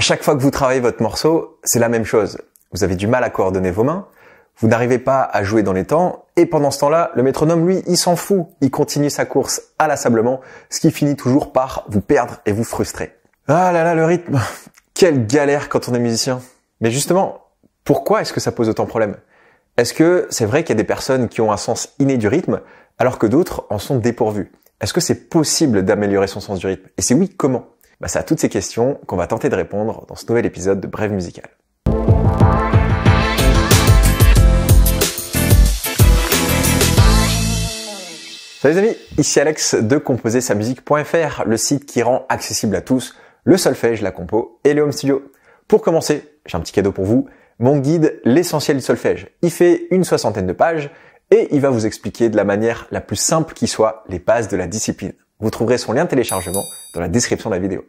à chaque fois que vous travaillez votre morceau, c'est la même chose. Vous avez du mal à coordonner vos mains, vous n'arrivez pas à jouer dans les temps, et pendant ce temps-là, le métronome, lui, il s'en fout, il continue sa course lassablement, ce qui finit toujours par vous perdre et vous frustrer. Ah là là, le rythme Quelle galère quand on est musicien Mais justement, pourquoi est-ce que ça pose autant de problèmes Est-ce que c'est vrai qu'il y a des personnes qui ont un sens inné du rythme, alors que d'autres en sont dépourvus Est-ce que c'est possible d'améliorer son sens du rythme Et si oui, comment bah, c'est à toutes ces questions qu'on va tenter de répondre dans ce nouvel épisode de Brève musicale. Salut les amis, ici Alex de composersamusique.fr, le site qui rend accessible à tous le solfège, la compo et le home studio. Pour commencer, j'ai un petit cadeau pour vous, mon guide L'essentiel du solfège. Il fait une soixantaine de pages et il va vous expliquer de la manière la plus simple qui soit les bases de la discipline. Vous trouverez son lien de téléchargement dans la description de la vidéo.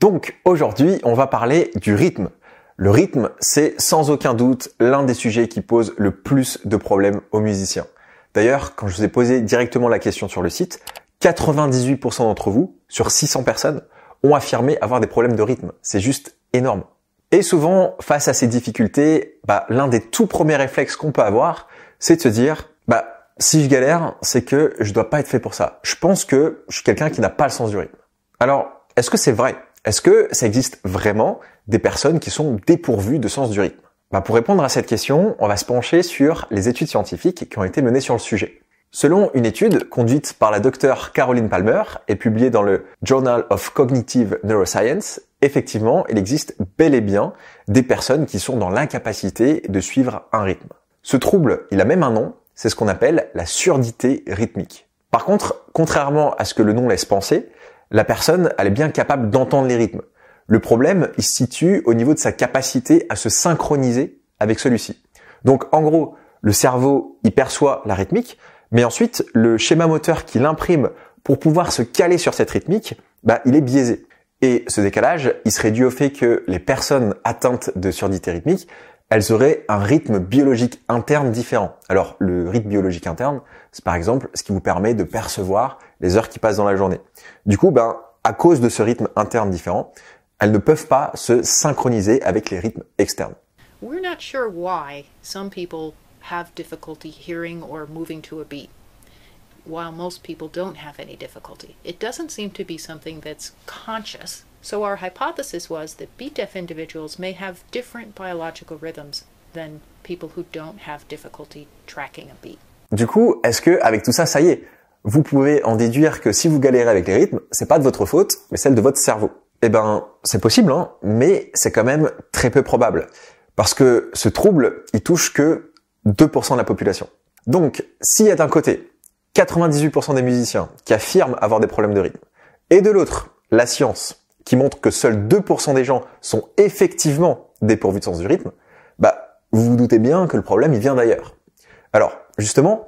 Donc aujourd'hui, on va parler du rythme. Le rythme, c'est sans aucun doute l'un des sujets qui pose le plus de problèmes aux musiciens. D'ailleurs, quand je vous ai posé directement la question sur le site, 98% d'entre vous, sur 600 personnes, ont affirmé avoir des problèmes de rythme. C'est juste énorme. Et souvent, face à ces difficultés, bah, l'un des tout premiers réflexes qu'on peut avoir, c'est de se dire, bah, si je galère, c'est que je dois pas être fait pour ça. Je pense que je suis quelqu'un qui n'a pas le sens du rythme. Alors, est-ce que c'est vrai Est-ce que ça existe vraiment des personnes qui sont dépourvues de sens du rythme bah, Pour répondre à cette question, on va se pencher sur les études scientifiques qui ont été menées sur le sujet. Selon une étude conduite par la docteure Caroline Palmer et publiée dans le Journal of Cognitive Neuroscience, effectivement, il existe bel et bien des personnes qui sont dans l'incapacité de suivre un rythme. Ce trouble, il a même un nom, c'est ce qu'on appelle la surdité rythmique. Par contre, contrairement à ce que le nom laisse penser, la personne, elle est bien capable d'entendre les rythmes. Le problème, il se situe au niveau de sa capacité à se synchroniser avec celui-ci. Donc, en gros, le cerveau, il perçoit la rythmique, mais ensuite, le schéma moteur qu'il imprime pour pouvoir se caler sur cette rythmique, bah, il est biaisé. Et ce décalage, il serait dû au fait que les personnes atteintes de surdité rythmique, elles auraient un rythme biologique interne différent. Alors le rythme biologique interne, c'est par exemple ce qui vous permet de percevoir les heures qui passent dans la journée. Du coup, ben, à cause de ce rythme interne différent, elles ne peuvent pas se synchroniser avec les rythmes externes. We're not sure why some people have difficulty hearing or moving to a beat, while most people don't have any difficulty. It doesn't seem to be something that's conscious. So our hypothesis was that BDEF individuals may have different biological rhythms than people who don't have difficulty tracking a beat. Du coup, est-ce que avec tout ça, ça y est, vous pouvez en déduire que si vous galérez avec les rythmes, c'est pas de votre faute, mais celle de votre cerveau. Eh ben, c'est possible, hein, mais c'est quand même très peu probable. Parce que ce trouble, il touche que 2% de la population. Donc, s'il y a d'un côté 98% des musiciens qui affirment avoir des problèmes de rythme, et de l'autre, la science, qui montre que seuls 2% des gens sont effectivement dépourvus de sens du rythme, bah, vous vous doutez bien que le problème, il vient d'ailleurs. Alors, justement,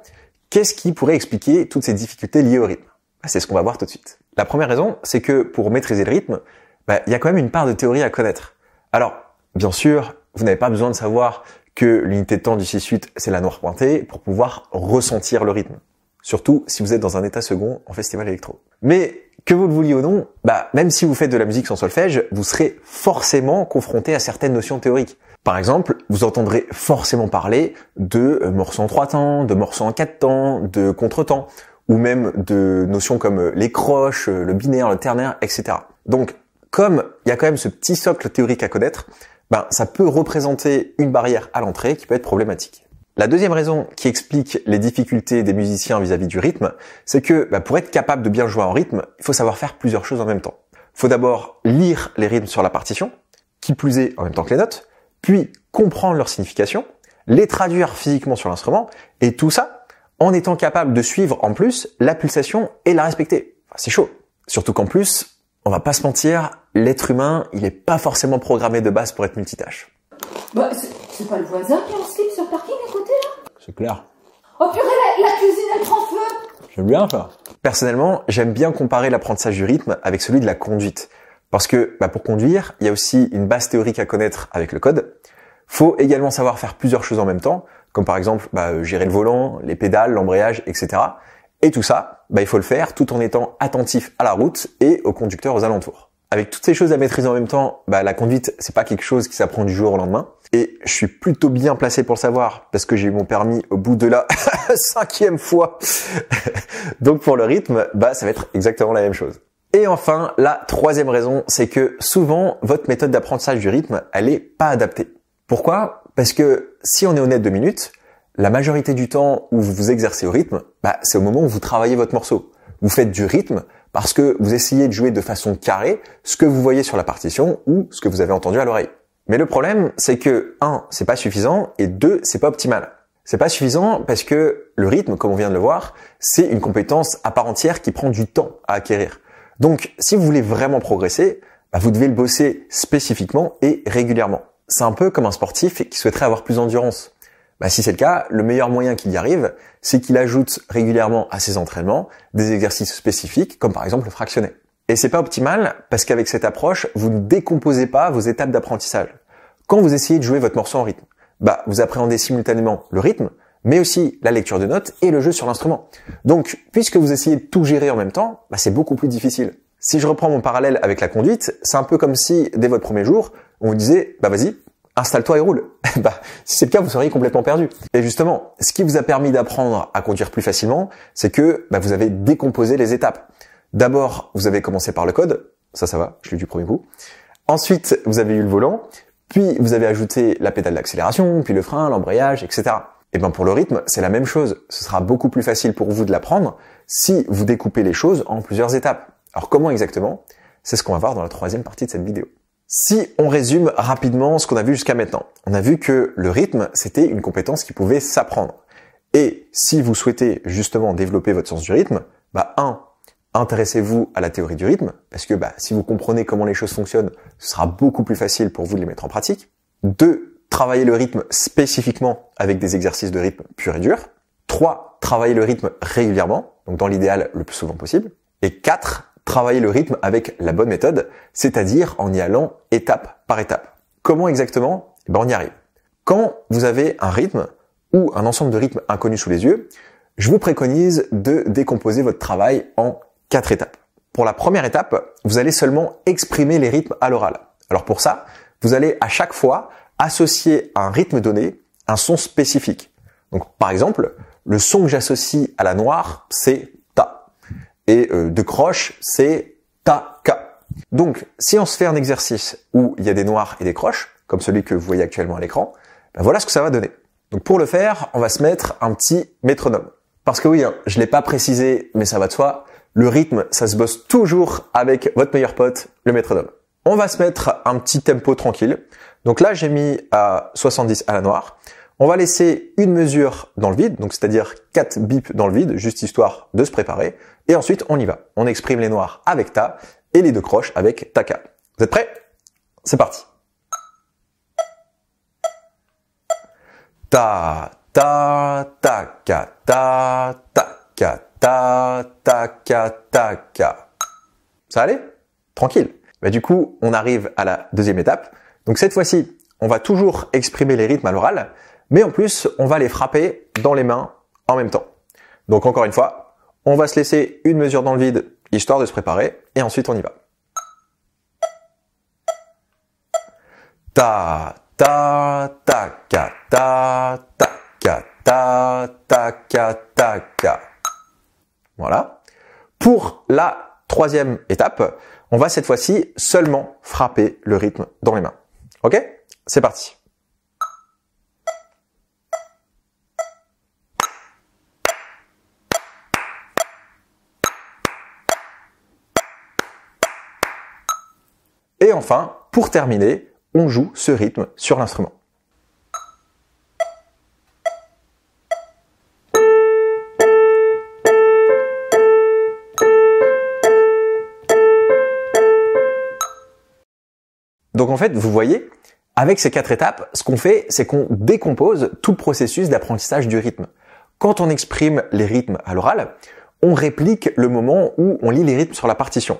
qu'est-ce qui pourrait expliquer toutes ces difficultés liées au rythme bah, C'est ce qu'on va voir tout de suite. La première raison, c'est que pour maîtriser le rythme, bah, il y a quand même une part de théorie à connaître. Alors, bien sûr, vous n'avez pas besoin de savoir que l'unité de temps du 6-8, c'est la noire pointée pour pouvoir ressentir le rythme. Surtout si vous êtes dans un état second en festival électro. Mais que vous le vouliez ou non, bah, même si vous faites de la musique sans solfège, vous serez forcément confronté à certaines notions théoriques. Par exemple, vous entendrez forcément parler de euh, morceaux en trois temps, de morceaux en quatre temps, de contretemps, ou même de notions comme euh, les croches, euh, le binaire, le ternaire, etc. Donc, comme il y a quand même ce petit socle théorique à connaître, ben, ça peut représenter une barrière à l'entrée qui peut être problématique. La deuxième raison qui explique les difficultés des musiciens vis-à-vis du rythme, c'est que bah, pour être capable de bien jouer en rythme, il faut savoir faire plusieurs choses en même temps. Il faut d'abord lire les rythmes sur la partition, qui plus est en même temps que les notes, puis comprendre leur signification, les traduire physiquement sur l'instrument, et tout ça en étant capable de suivre en plus la pulsation et la respecter. c'est chaud. Surtout qu'en plus, on va pas se mentir, l'être humain, il n'est pas forcément programmé de base pour être multitâche. Bah, c'est pas le voisin qui sur parking c'est clair. Oh purée, la, cuisine, elle prend feu J'aime bien ça. Personnellement, j'aime bien comparer l'apprentissage du rythme avec celui de la conduite. Parce que bah, pour conduire, il y a aussi une base théorique à connaître avec le code. Faut également savoir faire plusieurs choses en même temps, comme par exemple bah, gérer le volant, les pédales, l'embrayage, etc. Et tout ça, bah, il faut le faire tout en étant attentif à la route et aux conducteurs aux alentours. Avec toutes ces choses à maîtriser en même temps, la conduite, c'est pas quelque chose qui s'apprend du jour au lendemain. Et je suis plutôt bien placé pour le savoir parce que j'ai eu mon permis au bout de la cinquième fois. Donc pour le rythme, bah ça va être exactement la même chose. Et enfin, la troisième raison, c'est que souvent votre méthode d'apprentissage du rythme, elle est pas adaptée. Pourquoi Parce que si on est honnête de minutes, la majorité du temps où vous vous exercez au rythme, bah, c'est au moment où vous travaillez votre morceau. Vous faites du rythme parce que vous essayez de jouer de façon carrée ce que vous voyez sur la partition ou ce que vous avez entendu à l'oreille. Mais le problème, c'est que 1. c'est pas suffisant et 2. c'est pas optimal. C'est pas suffisant parce que le rythme, comme on vient de le voir, c'est une compétence à part entière qui prend du temps à acquérir. Donc, si vous voulez vraiment progresser, bah, vous devez le bosser spécifiquement et régulièrement. C'est un peu comme un sportif qui souhaiterait avoir plus d'endurance. Bah, si c'est le cas, le meilleur moyen qu'il y arrive, c'est qu'il ajoute régulièrement à ses entraînements des exercices spécifiques, comme par exemple le fractionné. Et c'est pas optimal parce qu'avec cette approche, vous ne décomposez pas vos étapes d'apprentissage. Quand vous essayez de jouer votre morceau en rythme, bah, vous appréhendez simultanément le rythme, mais aussi la lecture de notes et le jeu sur l'instrument. Donc, puisque vous essayez de tout gérer en même temps, bah, c'est beaucoup plus difficile. Si je reprends mon parallèle avec la conduite, c'est un peu comme si, dès votre premier jour, on vous disait, bah vas-y, installe-toi et roule. bah, si c'est le cas, vous seriez complètement perdu. Et justement, ce qui vous a permis d'apprendre à conduire plus facilement, c'est que bah, vous avez décomposé les étapes. D'abord, vous avez commencé par le code. Ça, ça va. Je l'ai du premier coup. Ensuite, vous avez eu le volant. Puis, vous avez ajouté la pédale d'accélération, puis le frein, l'embrayage, etc. Et eh bien, pour le rythme, c'est la même chose. Ce sera beaucoup plus facile pour vous de l'apprendre si vous découpez les choses en plusieurs étapes. Alors, comment exactement? C'est ce qu'on va voir dans la troisième partie de cette vidéo. Si on résume rapidement ce qu'on a vu jusqu'à maintenant, on a vu que le rythme, c'était une compétence qui pouvait s'apprendre. Et si vous souhaitez justement développer votre sens du rythme, bah 1 intéressez-vous à la théorie du rythme, parce que bah, si vous comprenez comment les choses fonctionnent, ce sera beaucoup plus facile pour vous de les mettre en pratique. 2. Travaillez le rythme spécifiquement avec des exercices de rythme pur et dur. 3. Travaillez le rythme régulièrement, donc dans l'idéal le plus souvent possible. Et 4. Travaillez le rythme avec la bonne méthode, c'est-à-dire en y allant étape par étape. Comment exactement eh ben, On y arrive. Quand vous avez un rythme ou un ensemble de rythmes inconnus sous les yeux, je vous préconise de décomposer votre travail en quatre étapes. Pour la première étape, vous allez seulement exprimer les rythmes à l'oral. Alors pour ça, vous allez à chaque fois associer à un rythme donné un son spécifique. Donc par exemple, le son que j'associe à la noire, c'est ta. Et euh, de croche, c'est ta ka. Donc si on se fait un exercice où il y a des noirs et des croches, comme celui que vous voyez actuellement à l'écran, ben voilà ce que ça va donner. Donc pour le faire, on va se mettre un petit métronome. Parce que oui, je hein, je l'ai pas précisé, mais ça va de soi, le rythme, ça se bosse toujours avec votre meilleur pote, le d'homme. On va se mettre un petit tempo tranquille. Donc là, j'ai mis à 70 à la noire. On va laisser une mesure dans le vide, donc c'est-à-dire 4 bips dans le vide, juste histoire de se préparer. Et ensuite, on y va. On exprime les noirs avec ta et les deux croches avec taka. Vous êtes prêts C'est parti. Ta ta ta ta ta, ta, ta, Ça allait Tranquille. Bah, du coup, on arrive à la deuxième étape. Donc cette fois-ci, on va toujours exprimer les rythmes à l'oral, mais en plus, on va les frapper dans les mains en même temps. Donc encore une fois, on va se laisser une mesure dans le vide, histoire de se préparer, et ensuite on y va. Ta, ta, ta, ka, ta, ta, ka, ta, ta, ka, ta, ka. Voilà. Pour la troisième étape, on va cette fois-ci seulement frapper le rythme dans les mains. Ok C'est parti. Et enfin, pour terminer, on joue ce rythme sur l'instrument. Donc en fait, vous voyez, avec ces quatre étapes, ce qu'on fait, c'est qu'on décompose tout le processus d'apprentissage du rythme. Quand on exprime les rythmes à l'oral, on réplique le moment où on lit les rythmes sur la partition.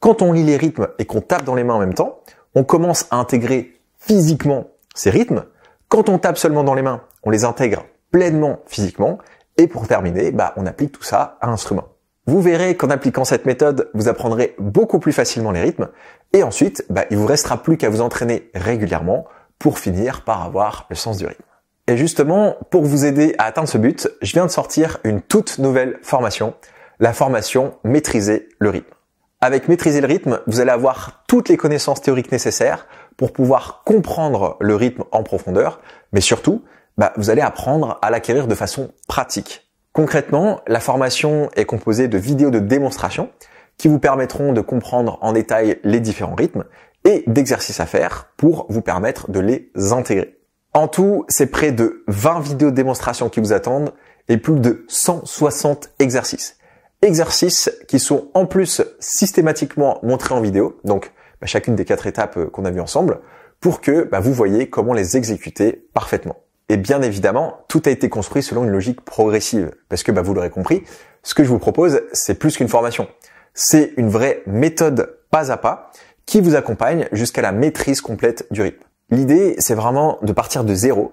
Quand on lit les rythmes et qu'on tape dans les mains en même temps, on commence à intégrer physiquement ces rythmes. Quand on tape seulement dans les mains, on les intègre pleinement physiquement. Et pour terminer, bah, on applique tout ça à l'instrument. Vous verrez qu'en appliquant cette méthode, vous apprendrez beaucoup plus facilement les rythmes. Et ensuite, bah, il vous restera plus qu'à vous entraîner régulièrement pour finir par avoir le sens du rythme. Et justement, pour vous aider à atteindre ce but, je viens de sortir une toute nouvelle formation, la formation Maîtriser le rythme. Avec Maîtriser le rythme, vous allez avoir toutes les connaissances théoriques nécessaires pour pouvoir comprendre le rythme en profondeur, mais surtout, bah, vous allez apprendre à l'acquérir de façon pratique. Concrètement, la formation est composée de vidéos de démonstration qui vous permettront de comprendre en détail les différents rythmes et d'exercices à faire pour vous permettre de les intégrer. En tout, c'est près de 20 vidéos de démonstration qui vous attendent et plus de 160 exercices. Exercices qui sont en plus systématiquement montrés en vidéo, donc bah, chacune des quatre étapes euh, qu'on a vues ensemble, pour que bah, vous voyez comment les exécuter parfaitement. Et bien évidemment, tout a été construit selon une logique progressive. Parce que, bah, vous l'aurez compris, ce que je vous propose, c'est plus qu'une formation. C'est une vraie méthode pas à pas qui vous accompagne jusqu'à la maîtrise complète du rythme. L'idée, c'est vraiment de partir de zéro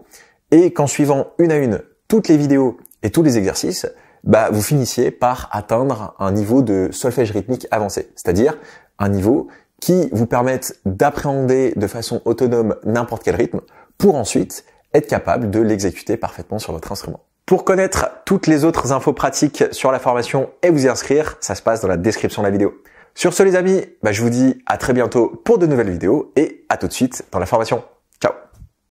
et qu'en suivant une à une toutes les vidéos et tous les exercices, bah, vous finissiez par atteindre un niveau de solfège rythmique avancé. C'est-à-dire un niveau qui vous permette d'appréhender de façon autonome n'importe quel rythme pour ensuite être capable de l'exécuter parfaitement sur votre instrument. Pour connaître toutes les autres infos pratiques sur la formation et vous y inscrire, ça se passe dans la description de la vidéo. Sur ce les amis, bah, je vous dis à très bientôt pour de nouvelles vidéos et à tout de suite dans la formation.